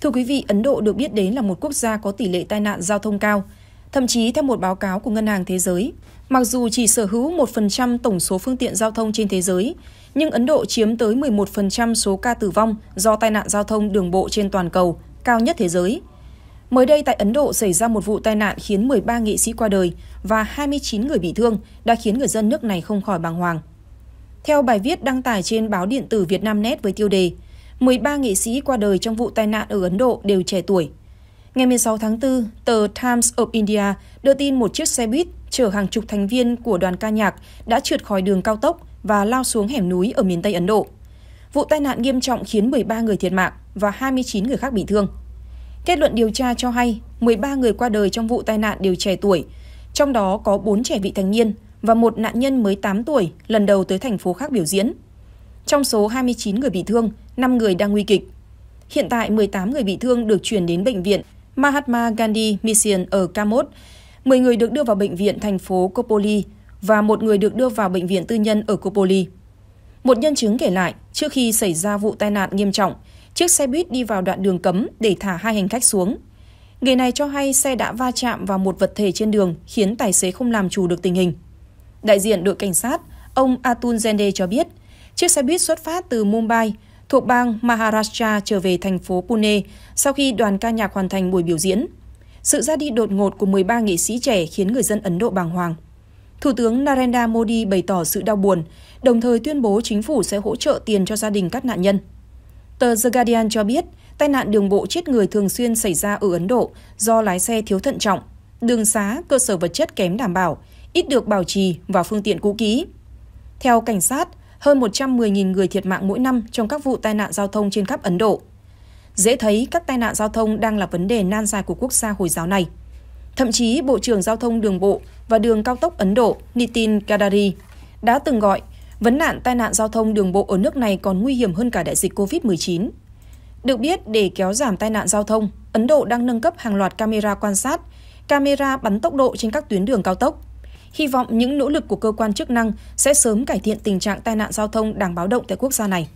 Thưa quý vị, Ấn Độ được biết đến là một quốc gia có tỷ lệ tai nạn giao thông cao. Thậm chí theo một báo cáo của Ngân hàng Thế giới, mặc dù chỉ sở hữu 1% tổng số phương tiện giao thông trên thế giới, nhưng Ấn Độ chiếm tới 11% số ca tử vong do tai nạn giao thông đường bộ trên toàn cầu, cao nhất thế giới. Mới đây tại Ấn Độ xảy ra một vụ tai nạn khiến 13 nghệ sĩ qua đời và 29 người bị thương đã khiến người dân nước này không khỏi bàng hoàng. Theo bài viết đăng tải trên báo điện tử Vietnamnet với tiêu đề 13 nghệ sĩ qua đời trong vụ tai nạn ở Ấn Độ đều trẻ tuổi. Ngày 16 tháng 4, tờ Times of India đưa tin một chiếc xe buýt chở hàng chục thành viên của đoàn ca nhạc đã trượt khỏi đường cao tốc và lao xuống hẻm núi ở miền Tây Ấn Độ. Vụ tai nạn nghiêm trọng khiến 13 người thiệt mạng và 29 người khác bị thương. Kết luận điều tra cho hay 13 người qua đời trong vụ tai nạn đều trẻ tuổi, trong đó có 4 trẻ vị thành niên và một nạn nhân mới 8 tuổi lần đầu tới thành phố khác biểu diễn. Trong số 29 người bị thương, 5 người đang nguy kịch. Hiện tại 18 người bị thương được chuyển đến bệnh viện Mahatma Gandhi Mission ở Kamot, 10 người được đưa vào bệnh viện thành phố Kopoli và một người được đưa vào bệnh viện tư nhân ở Kopoli. Một nhân chứng kể lại, trước khi xảy ra vụ tai nạn nghiêm trọng, chiếc xe buýt đi vào đoạn đường cấm để thả hai hành khách xuống. Người này cho hay xe đã va chạm vào một vật thể trên đường khiến tài xế không làm chủ được tình hình. Đại diện đội cảnh sát, ông Atun Zende cho biết, Chiếc xe buýt xuất phát từ Mumbai, thuộc bang Maharashtra trở về thành phố Pune sau khi đoàn ca nhạc hoàn thành buổi biểu diễn. Sự ra đi đột ngột của 13 nghệ sĩ trẻ khiến người dân Ấn Độ bàng hoàng. Thủ tướng Narendra Modi bày tỏ sự đau buồn, đồng thời tuyên bố chính phủ sẽ hỗ trợ tiền cho gia đình các nạn nhân. Tờ The Guardian cho biết, tai nạn đường bộ chết người thường xuyên xảy ra ở Ấn Độ do lái xe thiếu thận trọng, đường xá, cơ sở vật chất kém đảm bảo, ít được bảo trì và phương tiện cũ kỹ. Theo cảnh sát, hơn 110.000 người thiệt mạng mỗi năm trong các vụ tai nạn giao thông trên khắp Ấn Độ. Dễ thấy các tai nạn giao thông đang là vấn đề nan giải của quốc gia Hồi giáo này. Thậm chí, Bộ trưởng Giao thông Đường Bộ và Đường Cao tốc Ấn Độ Nitin Gadari đã từng gọi vấn nạn tai nạn giao thông đường bộ ở nước này còn nguy hiểm hơn cả đại dịch COVID-19. Được biết, để kéo giảm tai nạn giao thông, Ấn Độ đang nâng cấp hàng loạt camera quan sát, camera bắn tốc độ trên các tuyến đường cao tốc hy vọng những nỗ lực của cơ quan chức năng sẽ sớm cải thiện tình trạng tai nạn giao thông đáng báo động tại quốc gia này